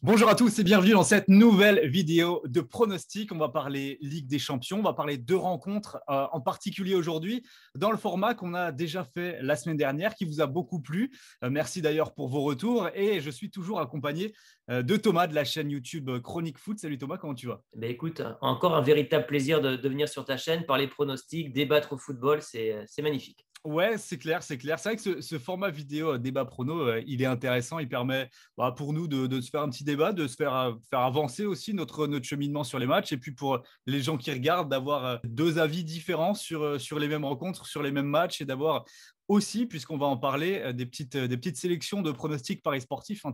Bonjour à tous et bienvenue dans cette nouvelle vidéo de pronostic. On va parler Ligue des Champions, on va parler de rencontres euh, en particulier aujourd'hui dans le format qu'on a déjà fait la semaine dernière qui vous a beaucoup plu. Euh, merci d'ailleurs pour vos retours et je suis toujours accompagné euh, de Thomas de la chaîne YouTube Chronique Foot. Salut Thomas, comment tu vas eh ben Écoute, encore un véritable plaisir de, de venir sur ta chaîne, parler pronostics, débattre au football, c'est magnifique. Ouais, c'est clair, c'est clair. C'est vrai que ce, format vidéo euh, débat prono, euh, il est intéressant. Il permet bah, pour nous de, se faire un petit débat, de se faire, euh, faire avancer aussi notre, notre cheminement sur les matchs. Et puis pour les gens qui regardent, d'avoir deux avis différents sur, sur les mêmes rencontres, sur les mêmes matchs et d'avoir aussi, puisqu'on va en parler, euh, des petites, euh, des petites sélections de pronostics paris sportifs euh,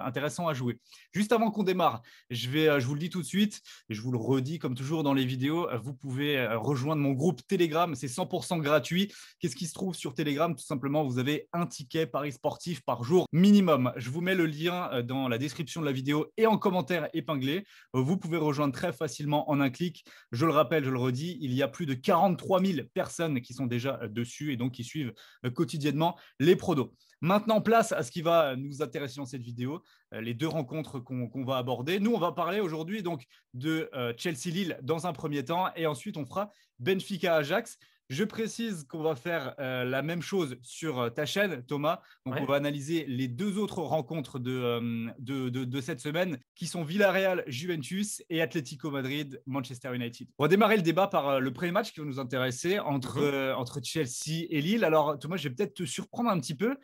intéressants, à jouer. Juste avant qu'on démarre, je, vais, je vous le dis tout de suite, et je vous le redis comme toujours dans les vidéos, vous pouvez rejoindre mon groupe Telegram, c'est 100% gratuit. Qu'est-ce qui se trouve sur Telegram Tout simplement, vous avez un ticket paris sportif par jour minimum. Je vous mets le lien dans la description de la vidéo et en commentaire épinglé. Vous pouvez rejoindre très facilement en un clic. Je le rappelle, je le redis, il y a plus de 43 000 personnes qui sont déjà dessus et donc qui suivent euh, quotidiennement les prodos. Maintenant, place à ce qui va nous intéresser dans cette vidéo, euh, les deux rencontres qu'on va aborder. Nous, on va parler aujourd'hui donc de euh, Chelsea-Lille dans un premier temps, et ensuite on fera Benfica-Ajax. Je précise qu'on va faire euh, la même chose sur euh, ta chaîne, Thomas. Donc, on va analyser les deux autres rencontres euh, de, de, cette semaine, qui sont Villarreal, Juventus et Atlético Madrid, Manchester United. On va démarrer le débat par le pré-match qui va nous intéresser entre, mhm. entre Chelsea et Lille. Alors, Thomas, je vais peut-être te surprendre un petit peu.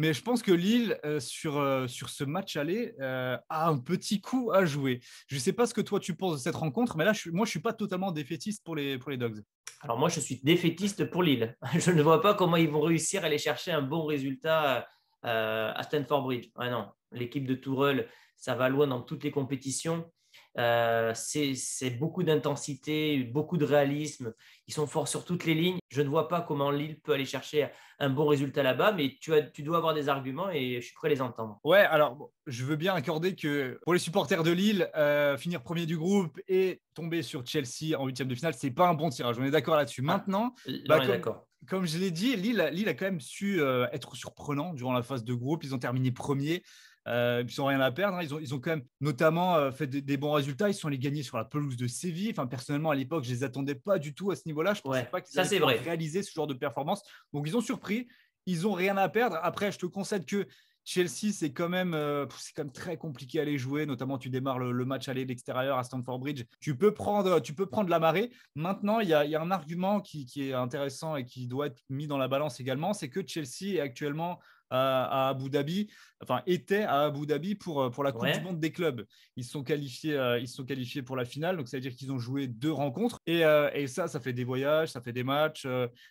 Mais je pense que Lille, euh, euh, sur, ce match aller, euh, a un petit coup à jouer. Je ne sais pas ce que toi tu penses de cette rencontre, mais là, moi, je ne suis pas totalement défaitiste pour les, pour les Dogs. Alors moi, je suis défaitiste pour Lille. Je ne vois pas comment ils vont réussir à aller chercher un bon résultat à Stanford Bridge. Ah non, l'équipe de Tourelle, ça va loin dans toutes les compétitions. Euh, c'est beaucoup d'intensité, beaucoup de réalisme. Ils sont forts sur toutes les lignes. Je ne vois pas comment Lille peut aller chercher un bon résultat là-bas, mais tu, dois avoir des arguments et je suis prêt à les entendre. Ouais, alors je veux bien accorder que pour les supporters de Lille, euh, finir premier du groupe et tomber sur Chelsea en huitième de finale, c'est pas un bon tirage. On est d'accord là-dessus. Ah, Maintenant, euh, bah, d'accord comme je l'ai dit, Lille, a quand même su euh, être surprenant durant la phase de groupe. Ils ont terminé premier. Euh, ils n'ont rien à perdre. Hein. Ils, ont, quand même notamment euh, fait des, bons résultats. Ils sont allés gagner sur la pelouse de Séville. Enfin, personnellement, à l'époque, je ne les attendais pas du tout à ce niveau-là. Je ne pensais pas qu'ils allaient réaliser ce genre de performance. Donc, ils ont surpris. Ils n'ont rien à perdre. Après, je te concède que Chelsea, c'est quand même euh, c'est quand même très compliqué à aller jouer. Notamment, tu démarres le, match aller de l'extérieur à Stamford Bridge. Tu peux prendre, tu peux prendre la marée. Maintenant, il y a, un argument qui, est intéressant et qui doit être mis dans la balance également, c'est que Chelsea est actuellement à, Abu Dhabi, enfin étaient à Abu Dhabi pour, euh, la Coupe du Monde des clubs. Ils sont qualifiés, euh, ils sont qualifiés pour la finale, donc c'est-à-dire qu'ils ont joué deux rencontres. Euh, et, ça, ça fait des voyages, ça fait des matchs,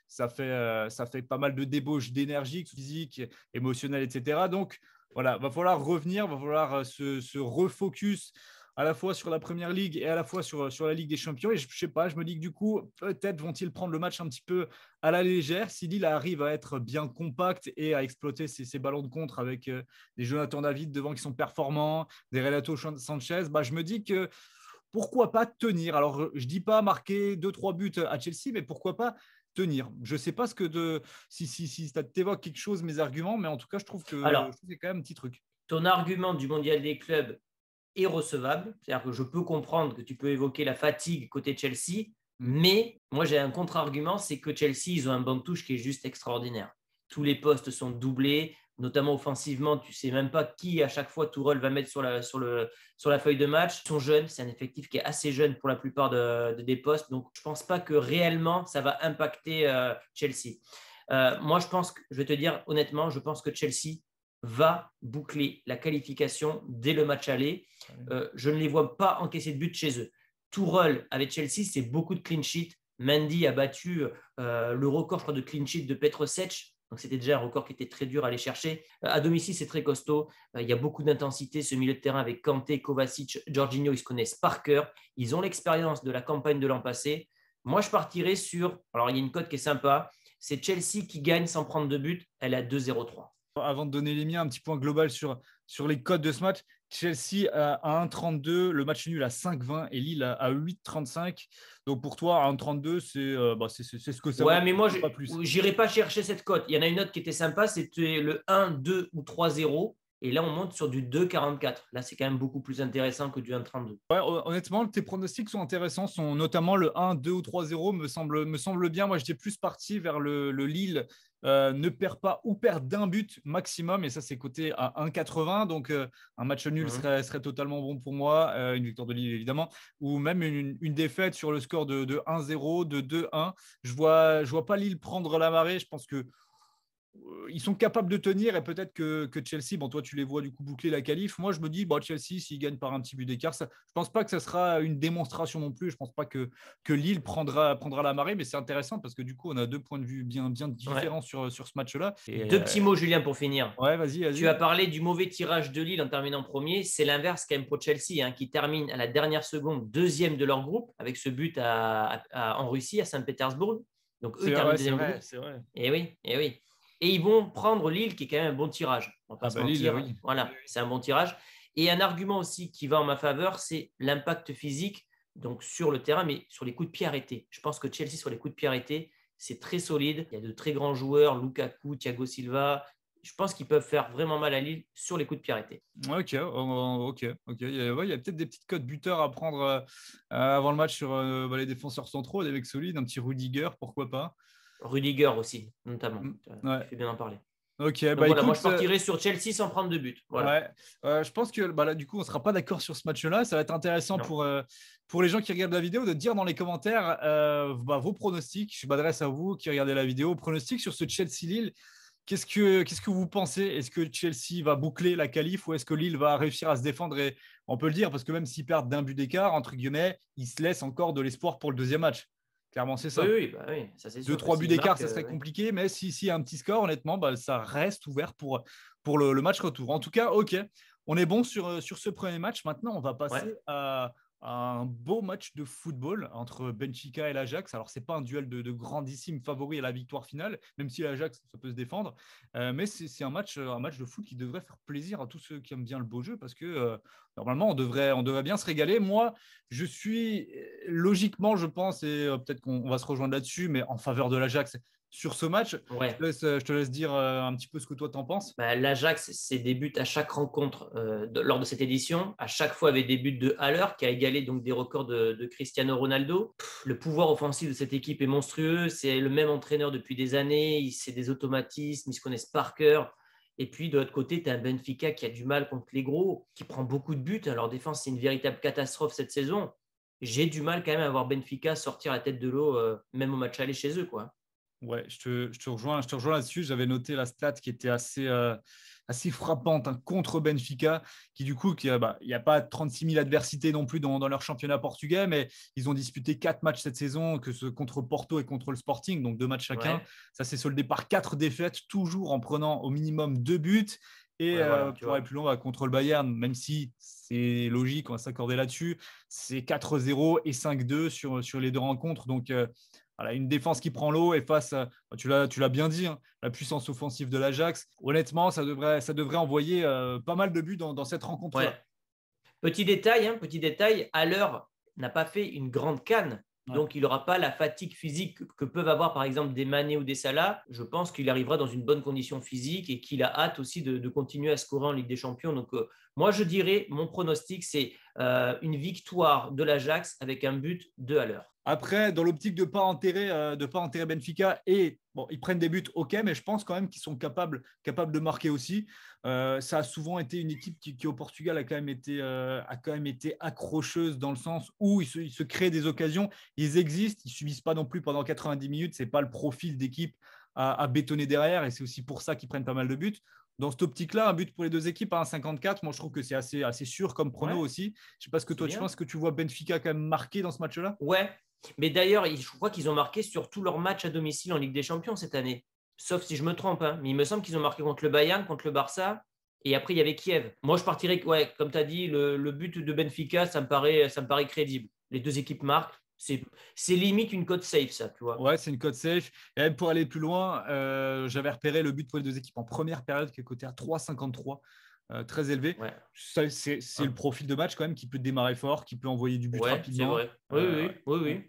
ça, fait, ça fait pas mal de débauches d'énergie physique, émotionnelle, etc. Donc voilà, va falloir revenir, va falloir se, se refocus à la fois sur la première ligue et à la fois sur, sur la Ligue des Champions. Et je, ne sais pas, je me dis que du coup, peut-être vont-ils prendre le match un petit peu à la légère. Si Lille arrive à être bien compact et à exploiter ses, ballons de contre avec euh, des Jonathan David devant qui sont performants, des Renato Sanchez, bah, je me dis que pourquoi pas tenir Alors, je dis pas marquer 2-3 buts à Chelsea, mais pourquoi pas tenir Je ne sais pas ce que de, si, si, si ça t'évoque quelque chose, mes arguments, mais en tout cas, je trouve que c'est quand même un petit truc. Ton argument du mondial des clubs est recevable. C'est-à-dire que je peux comprendre que tu peux évoquer la fatigue côté Chelsea, mais moi j'ai un contre-argument, c'est que Chelsea, ils ont un banc de touche qui est juste extraordinaire. Tous les postes sont doublés, notamment offensivement, tu sais même pas qui à chaque fois Tourelle va mettre sur la, sur le, sur la feuille de match. Ils sont jeunes, c'est un effectif qui est assez jeune pour la plupart de, des postes, donc je pense pas que réellement ça va impacter euh, Chelsea. Euh, moi, je pense que, je vais te dire honnêtement, je pense que Chelsea, va boucler la qualification dès le match aller. Euh, je ne les vois pas encaisser de but chez eux. Tourelle avec Chelsea, c'est beaucoup de clean sheet. Mandy a battu euh, le record, de clean sheet de Petr Sech. Donc c'était déjà un record qui était très dur à aller chercher. Euh, à domicile, c'est très costaud. il y a beaucoup d'intensité. Ce milieu de terrain avec Kanté, Kovacic, Jorginho, ils se connaissent par cœur. Ils ont l'expérience de la campagne de l'an passé. Moi, je partirais sur. Alors, il y a une cote qui est sympa. C'est Chelsea qui gagne sans prendre de but. Elle a 2-0-3 avant de donner les miens, un petit point global sur, sur les codes de ce match. Chelsea euh, à 1,32, le match nul à 5,20 et Lille à 8,35. Donc pour toi, 1,32, euh, bah, c'est c'est ce que ça Ouais, mais moi, je n'irai pas chercher cette cote. Il y en a une autre qui était sympa, c'était le 1, 2 ou 3-0. Et là, on monte sur du 2,44. Là, c'est quand même beaucoup plus intéressant que du 1,32. Ouais, honnêtement, tes pronostics sont intéressants, sont notamment le 1, 2 ou 3-0, me semble, me semble bien. Moi, j'étais plus parti vers le, Lille. Euh, ne perd pas ou perd d'un but maximum, et ça, c'est coté à 1,80. Donc, euh, un match nul mmh. serait, totalement bon pour moi, euh, une victoire de Lille, évidemment, ou même une, défaite sur le score de, 1-0, de 2-1. Je vois, je vois pas Lille prendre la marée. Je pense que euh, ils sont capables de tenir et peut-être que, que, Chelsea, bon, toi tu les vois du coup boucler la qualif. Moi je me dis, bon, Chelsea, s'ils gagnent par un petit but d'écart, je ne pense pas que ça sera une démonstration non plus. Je ne pense pas que, que Lille prendra, prendra la marée, mais c'est intéressant parce que du coup on a deux points de vue bien, bien différents sur, sur ce match-là. Deux petits mots, euh, Julien, pour finir. Ouais, vas-y, vas Tu as parlé du mauvais tirage de Lille en terminant premier. C'est l'inverse quand même pour Chelsea, hein, qui termine à la dernière seconde deuxième de leur groupe avec ce but à, en Russie, à Saint-Pétersbourg. Donc eux terminent deuxième Et eh oui, et eh oui. Et ils vont prendre Lille, qui est quand même un bon tirage. Ah bah voilà, c'est un bon tirage. Et un argument aussi qui va en ma faveur, c'est l'impact physique, donc sur le terrain, mais sur les coups de pied arrêtés. Je pense que Chelsea, sur les coups de pied arrêtés, c'est très solide. Il y a de très grands joueurs, Lukaku, Thiago Silva. Je pense qu'ils peuvent faire vraiment mal à Lille sur les coups de pied arrêtés. Ok, oh, oh, ok, ok. Il y a, peut-être des petites codes buteurs à prendre euh, avant le match sur euh, bah, les défenseurs centraux, des mecs solides, un petit Rudiger, pourquoi pas. Rudiger aussi, notamment. Mm, ouais. Il bien en parler. Ok, bah je euh, partirai sur Chelsea sans prendre de but. Voilà. je pense que bah là, du coup, on ne sera pas d'accord sur ce match-là. Ça va être intéressant pour, euh, pour les gens qui regardent la vidéo de dire dans les commentaires euh, bah, vos pronostics. Je m'adresse à vous qui regardez la vidéo. Pronostics sur ce Chelsea-Lille. Qu'est-ce que, qu'est-ce que vous pensez Est-ce que Chelsea va boucler la qualif ou est-ce que Lille va réussir à se défendre Et on peut le dire parce que même s'ils perdent d'un but d'écart, entre guillemets, ils se laissent encore de l'espoir pour le deuxième match. Clairement, c'est ça. Oui, bah Deux, trois buts d'écart, ça serait euh, compliqué, mais si, si un petit score, honnêtement, bah, ça reste ouvert pour, pour le, match retour. En tout cas, OK, on est bon sur, euh, sur ce premier match. Maintenant, on va passer à, à, un match de football entre Benfica et l'Ajax. Alors, c'est pas un duel de, grandissime favori à la victoire finale, même si l'Ajax, ça peut se défendre. Euh, mais c'est un match, un match de foot qui devrait faire plaisir à tous ceux qui aiment bien le beau jeu, parce que euh, normalement, on devrait, on devrait bien se régaler. Moi, je suis euh, logiquement, je pense, et peut-être qu'on va se rejoindre là-dessus, mais en faveur de l'Ajax sur ce match. Euh, je, te laisse, dire euh, un petit peu ce que toi t'en penses. Bah, L'Ajax, des buts à chaque rencontre euh, lors de cette édition, à chaque fois avait des buts de Haller, qui a égalé donc des records de, Cristiano Ronaldo. le pouvoir offensif de cette équipe est monstrueux. C'est le même entraîneur depuis des années. Il sait des automatismes, ils se connaissent par cœur. Et puis de l'autre côté, tu as un Benfica qui a du mal contre les gros, qui prend beaucoup de buts. leur défense, c'est une véritable catastrophe cette saison j'ai du mal quand même à voir Benfica sortir la tête de l'eau, même au match aller chez eux. Quoi. Ouais, je te, rejoins, je te rejoins là-dessus. J'avais noté la stat qui était assez, euh, assez frappante hein, contre Benfica, qui du coup, euh, bah, il n'y a pas 36 000 adversités non plus dans, leur championnat portugais, mais ils ont disputé quatre matchs cette saison, que ce contre Porto et contre le Sporting, donc deux matchs chacun. Ça s'est soldé par quatre défaites, toujours en prenant au minimum deux buts. Et euh, pour aller plus loin, bah, contre le Bayern, même si c'est logique, on va s'accorder là-dessus, c'est 4-0 et 5-2 sur, sur les deux rencontres. Donc, une défense qui prend l'eau et face, à, tu l'as bien dit, hein, la puissance offensive de l'Ajax. Honnêtement, ça devrait, ça devrait envoyer euh, pas mal de buts dans, cette rencontre. Petit détail, hein, petit détail, à l'heure n'a pas fait une grande canne. Donc, il n'aura pas la fatigue physique que peuvent avoir, par exemple, des Mané ou des Salah. Je pense qu'il arrivera dans une bonne condition physique et qu'il a hâte aussi de, continuer à scorer en Ligue des Champions. Donc, euh, moi, je dirais, mon pronostic, c'est euh, une victoire de l'Ajax avec un but de à l'heure. Après, dans l'optique de ne pas, enterrer, euh, pas enterrer Benfica, et ils prennent des buts, ok, mais je pense quand même qu'ils sont capables, capables de marquer aussi. Euh, ça a souvent été une équipe qui, au Portugal, a quand, même été, a quand même été accrocheuse dans le sens où ils se, ils se créent des occasions, ils existent, ils ne subissent pas non plus pendant 90 minutes, ce n'est pas le profil d'équipe à, bétonner derrière, et c'est aussi pour ça qu'ils prennent pas mal de buts. Dans cette optique-là, un but pour les deux équipes à hein, 1,54, moi je trouve que c'est assez, assez sûr comme prono aussi. Je sais pas ce que toi tu penses, que tu vois Benfica quand même marqué dans ce match-là Ouais, mais d'ailleurs, je crois qu'ils ont marqué sur tous leurs matchs à domicile en Ligue des Champions cette année. Sauf si je me trompe, hein, mais il me semble qu'ils ont marqué contre le Bayern, contre le Barça, et après, il y avait Kiev. Moi, je partirais, ouais, comme tu as dit, le, le, but de Benfica, ça me, paraît, ça me paraît crédible. Les deux équipes marquent. C'est limite une code safe, ça, tu vois. Ouais, c'est une code safe. Et même pour aller plus loin, euh, j'avais repéré le but pour les deux équipes en première période qui est coté à 3,53, euh, très élevé. C'est le profil de match quand même qui peut démarrer fort, qui peut envoyer du but rapidement. Vrai. oui, oui, oui. Euh,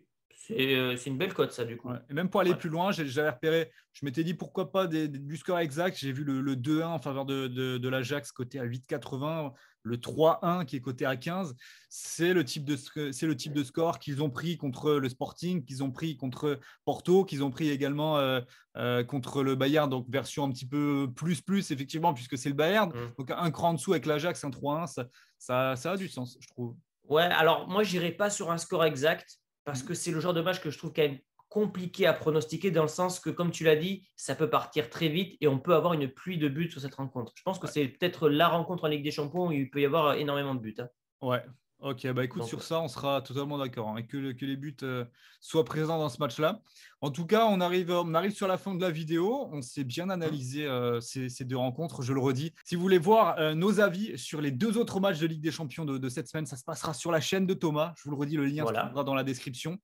euh, c'est une belle cote, ça, du coup. Et même pour aller plus loin, j'avais repéré, je m'étais dit pourquoi pas des, du score exact. J'ai vu le, 2-1 en faveur de, l'Ajax côté à 8,80, le 3-1 qui est côté à 15. C'est le, type de, le type de score qu'ils ont pris contre le Sporting, qu'ils ont pris contre Porto, qu'ils ont pris également euh, euh, contre le Bayern, donc version un petit peu plus-plus, effectivement, puisque c'est le Bayern. Mm. Donc un cran en dessous avec l'Ajax, un 3-1, ça, ça, a du sens, je trouve. Ouais, alors moi, j'irai pas sur un score exact parce mmh. que c'est le genre de match que je trouve quand même compliqué à pronostiquer dans le sens que, comme tu l'as dit, ça peut partir très vite et on peut avoir une pluie de buts sur cette rencontre. Je pense que c'est peut-être la rencontre en Ligue des Champions où il peut y avoir énormément de buts. Hein. Ouais, Ok, bah écoute, sur euh, ça, on sera totalement d'accord. Hein, et que, les buts euh, soient présents dans ce match-là. En tout cas, on arrive, on arrive sur la fin de la vidéo. On s'est bien analysé euh, ces, deux rencontres, je le redis. Si vous voulez voir nos avis sur les deux autres matchs de Ligue des Champions de, cette semaine, ça se passera sur la chaîne de Thomas. Je vous le redis, le lien sera se trouvera dans la description.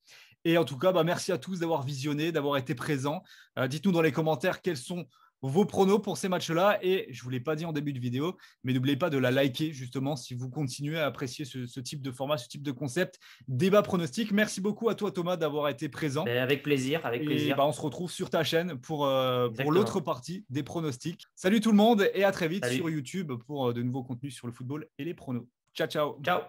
Et en tout cas, bah, merci à tous d'avoir visionné, d'avoir été présents. Dites-nous dans les commentaires quels sont vos pronos pour ces matchs-là. Et je ne vous l'ai pas dit en début de vidéo, mais n'oubliez pas de la liker justement si vous continuez à apprécier ce, type de format, ce type de concept, débat pronostic. Merci beaucoup à toi Thomas d'avoir été présent. Et ben, avec plaisir, avec plaisir. Ben, on se retrouve sur ta chaîne pour, euh, pour l'autre partie des pronostics. Salut tout le monde et à très vite sur YouTube pour euh, de nouveaux contenus sur le football et les pronos. Ciao, ciao. Ciao.